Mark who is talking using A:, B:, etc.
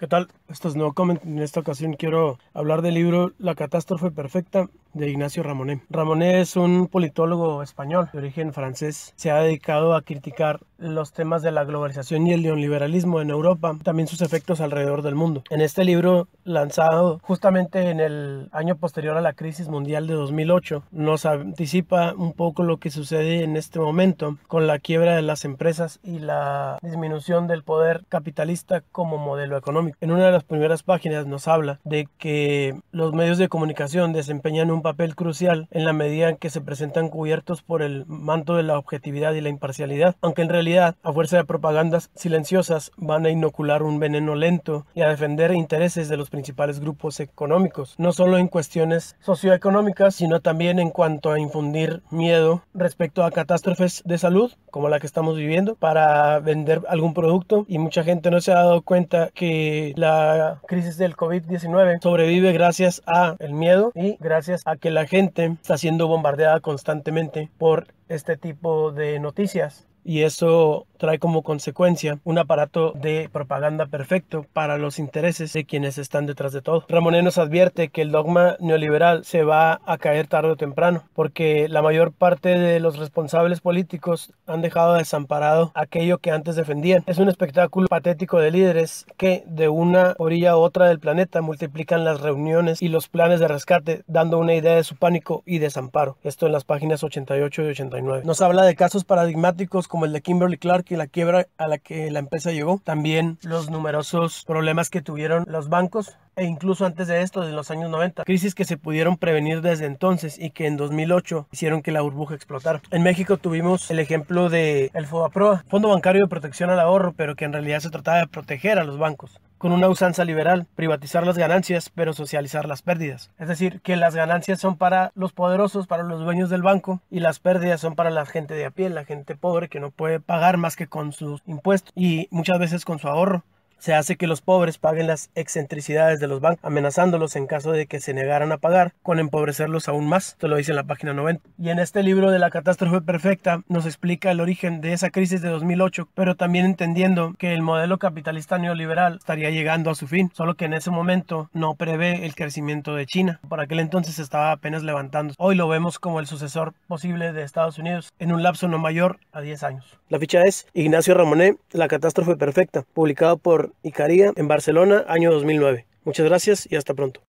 A: ¿Qué tal? Esto es nuevo comment. En esta ocasión quiero hablar del libro La Catástrofe Perfecta de Ignacio Ramonet. Ramonet es un politólogo español de origen francés. Se ha dedicado a criticar los temas de la globalización y el neoliberalismo en Europa, también sus efectos alrededor del mundo. En este libro, lanzado justamente en el año posterior a la crisis mundial de 2008, nos anticipa un poco lo que sucede en este momento con la quiebra de las empresas y la disminución del poder capitalista como modelo económico. En una de las primeras páginas nos habla de que los medios de comunicación desempeñan un un papel crucial en la medida en que se presentan cubiertos por el manto de la objetividad y la imparcialidad, aunque en realidad, a fuerza de propagandas silenciosas, van a inocular un veneno lento y a defender intereses de los principales grupos económicos, no solo en cuestiones socioeconómicas, sino también en cuanto a infundir miedo respecto a catástrofes de salud, como la que estamos viviendo, para vender algún producto y mucha gente no se ha dado cuenta que la crisis del COVID-19 sobrevive gracias a el miedo y gracias a que la gente está siendo bombardeada constantemente por este tipo de noticias. Y eso trae como consecuencia un aparato de propaganda perfecto para los intereses de quienes están detrás de todo. Ramoné nos advierte que el dogma neoliberal se va a caer tarde o temprano, porque la mayor parte de los responsables políticos han dejado desamparado aquello que antes defendían. Es un espectáculo patético de líderes que de una orilla a otra del planeta multiplican las reuniones y los planes de rescate, dando una idea de su pánico y desamparo. Esto en las páginas 88 y 89. Nos habla de casos paradigmáticos como el de Kimberly Clark la quiebra a la que la empresa llegó, también los numerosos problemas que tuvieron los bancos e incluso antes de esto, en los años 90, crisis que se pudieron prevenir desde entonces y que en 2008 hicieron que la burbuja explotara. En México tuvimos el ejemplo de el FOBAPROA, Fondo Bancario de Protección al Ahorro, pero que en realidad se trataba de proteger a los bancos con una usanza liberal, privatizar las ganancias pero socializar las pérdidas. Es decir, que las ganancias son para los poderosos, para los dueños del banco, y las pérdidas son para la gente de a pie, la gente pobre que no puede pagar más que con sus impuestos y muchas veces con su ahorro. Se hace que los pobres paguen las excentricidades de los bancos, amenazándolos en caso de que se negaran a pagar, con empobrecerlos aún más. Esto lo dice en la página 90. Y en este libro de la catástrofe perfecta nos explica el origen de esa crisis de 2008, pero también entendiendo que el modelo capitalista neoliberal estaría llegando a su fin, solo que en ese momento no prevé el crecimiento de China. Por aquel entonces estaba apenas levantando. Hoy lo vemos como el sucesor posible de Estados Unidos en un lapso no mayor a 10 años. La ficha es Ignacio Ramonet, La catástrofe perfecta, publicado por y en Barcelona, año 2009. Muchas gracias y hasta pronto.